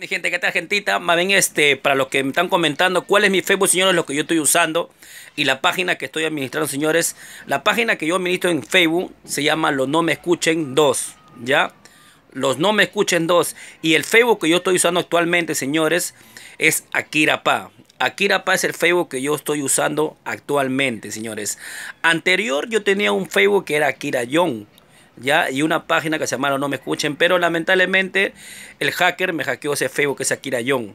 Mi gente, ¿qué tal gentita? Más bien, este, para los que me están comentando, ¿cuál es mi Facebook, señores? Lo que yo estoy usando y la página que estoy administrando, señores. La página que yo administro en Facebook se llama Los No Me Escuchen 2, ¿ya? Los No Me Escuchen 2. Y el Facebook que yo estoy usando actualmente, señores, es Akira Pa. es el Facebook que yo estoy usando actualmente, señores. Anterior yo tenía un Facebook que era Akira ¿ya? Y una página que se llama No Me Escuchen, pero lamentablemente el hacker me hackeó ese Facebook, que es Akira Young.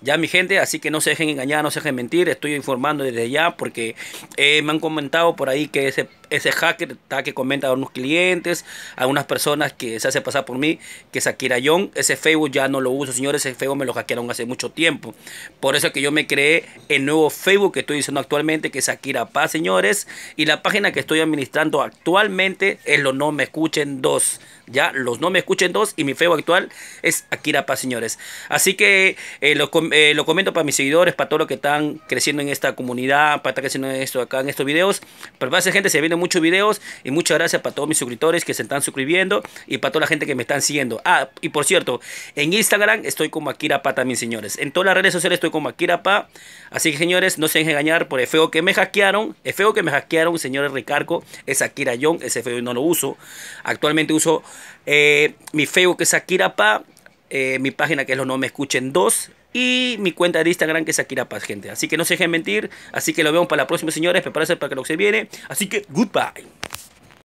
Ya mi gente, así que no se dejen engañar, no se dejen mentir, estoy informando desde ya porque eh, me han comentado por ahí que ese, ese hacker está que comenta a unos clientes, a unas personas que se hace pasar por mí, que es Akira Young, ese Facebook ya no lo uso, señores, ese Facebook me lo hackearon hace mucho tiempo. Por eso que yo me creé el nuevo Facebook que estoy diciendo actualmente, que es Akira Paz, señores, y la página que estoy administrando actualmente es lo no me escuchen escuchen dos. Ya, los no me escuchen dos y mi feo actual es Akira Paz, señores. Así que eh, eh, lo, comento para mis seguidores, para todos los que están creciendo en esta comunidad, para estar creciendo en esto acá en estos videos. Pero esa gente, se vienen muchos videos y muchas gracias para todos mis suscriptores que se están suscribiendo y para toda la gente que me están siguiendo. Ah, y por cierto, en Instagram estoy como Akira Pa también, señores. En todas las redes sociales estoy como Akira Pa. Así que señores, no se dejen engañar por el feo que me hackearon. El feo que me hackearon, señores, Ricarco, es Akira Young, ese feo no lo uso. Actualmente uso eh, mi Facebook que es Akirapa. Eh, mi página que es Los No Me Escuchen 2 y mi cuenta de Instagram que es Akirapa gente. Así que no se dejen mentir. Así que lo vemos para la próxima, señores. Prepárense para que lo se viene. Así que goodbye.